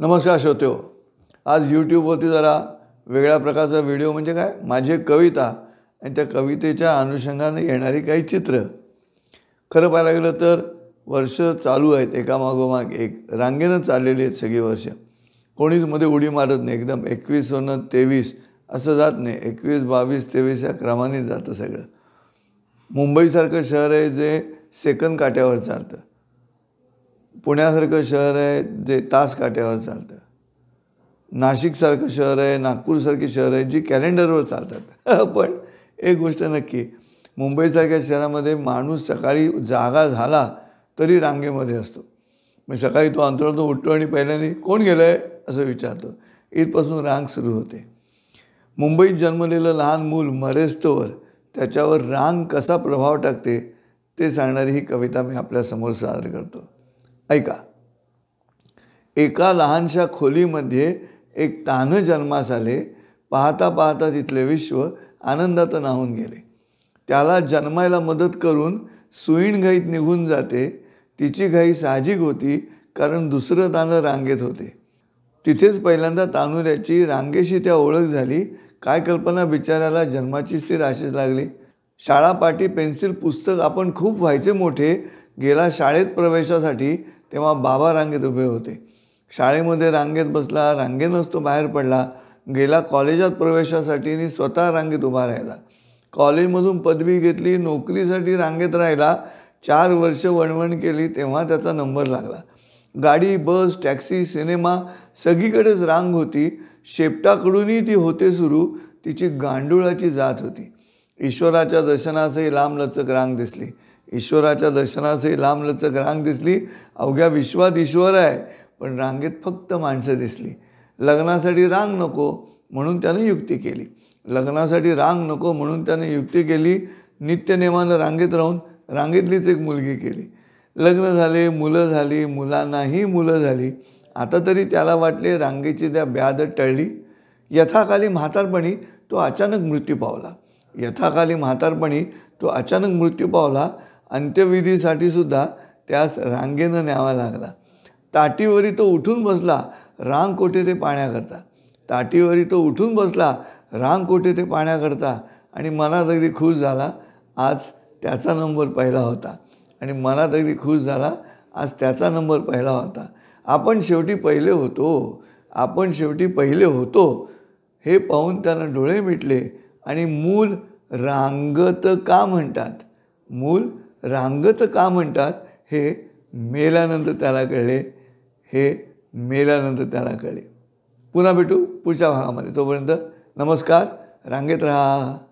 नमस्कार श्रोतो आज यूट्यूबवरती जरा वेगळ्या प्रकारचा व्हिडिओ म्हणजे काय माझी कविता आणि त्या कवितेच्या अनुषंगाने येणारी काही चित्र खरं पाहायला गेलं तर वर्ष चालू आहेत एकामागोमाग एक रांगेनं चाललेली आहेत सगळी वर्ष कोणीच मध्ये उडी मारत नाही एकदम एकवीस सोनं तेवीस असं जात नाही एकवीस बावीस तेवीस या क्रमाने जातं सगळं मुंबईसारखं शहर आहे जे सेकंद काट्यावर चालतं पुण्यासारखं शहर आहे जे तास काट्यावर चालतं नाशिकसारखं शहर आहे नागपूरसारखी शहर आहे जी कॅलेंडरवर चालतात पण एक गोष्ट नक्की मुंबईसारख्या शहरामध्ये माणूस सकाळी जागा झाला तरी रांगेमध्ये असतो मी सकाळी तो अंतरातून उठतो आणि पहिल्याने कोण गेलं आहे असं विचारतो इथपासून रांग सुरू होते मुंबईत जन्मलेलं लहान मूल मरेस्तोवर त्याच्यावर रांग कसा प्रभाव टाकते ते सांगणारी ही कविता मी आपल्यासमोर सादर करतो ऐका एका लहानशा खोलीमध्ये एक तानं जन्मास आले पाहता पाहता तिथले विश्व आनंदात नाहून गेले त्याला जन्मायला मदत करून सुईण घाईत निघून जाते तिची घाई साहजिक होती कारण दुसरं तानं रांगेत होते तिथेच पहिल्यांदा तानुऱ्याची रांगेशी त्या ओळख झाली काय कल्पना बिचाऱ्याला जन्माची स्थिर आशेच लागली शाळापाठी पेन्सिल पुस्तक आपण खूप व्हायचे मोठे गेला शाळेत प्रवेशासाठी तेव्हा बाबा रांगेत उभे होते शाळेमध्ये रांगेत बसला रांगेनंच तो बाहेर पडला गेला कॉलेजात प्रवेशासाठी स्वतः रांगेत उभा राहिला कॉलेजमधून पदवी घेतली नोकरीसाठी रांगेत राहिला चार वर्ष वणवण केली तेव्हा त्याचा नंबर लागला गाडी बस टॅक्सी सिनेमा सगळीकडेच रांग होती शेपटाकडूनही ती होते सुरू तिची गांडुळाची जात होती ईश्वराच्या दर्शनासही लांबलचक रांग दिसली ईश्वराच्या दर्शनासही लांबलचक रांग दिसली अवघ्या विश्वात ईश्वर आहे पण रांगेत फक्त माणसं दिसली लग्नासाठी रांग नको म्हणून त्यानं युक्ती केली लग्नासाठी रांग नको म्हणून त्याने युक्ती केली नित्यनेमानं रांगेत राहून रांगेतलीच एक मुलगी केली लग्न झाले मुलं झाली मुलांनाही मुलं झाली आता तरी त्याला वाटले रांगेची त्या ब्याद टळली यथाकाली म्हातारपणी तो अचानक मृत्यू पावला यथाकाली म्हातारपणी तो अचानक मृत्यू पावला अंत्यविधीसाठी सुद्धा त्यास रांगेनं न्यावा लागला ताटीवरी तो उठून बसला रांग कोठे ते पाण्याकरता ताटीवरी तो उठून बसला रांग कोठे ते पाण्याकरता आणि मनात अगदी खुश झाला आज त्याचा नंबर पहिला होता आणि मनात अगदी खुश झाला आज त्याचा नंबर पहिला होता आपण शेवटी पहिले होतो आपण शेवटी पहिले होतो हे पाहून त्याला डोळे मिटले आणि मूल रांगत का म्हणतात मूल रांगत का म्हणतात हे मेल्यानंतर त्याला कळले हे मेल्यानंतर त्याला कळले पुन्हा भेटू पुढच्या भागामध्ये तोपर्यंत नमस्कार रांगेत राहा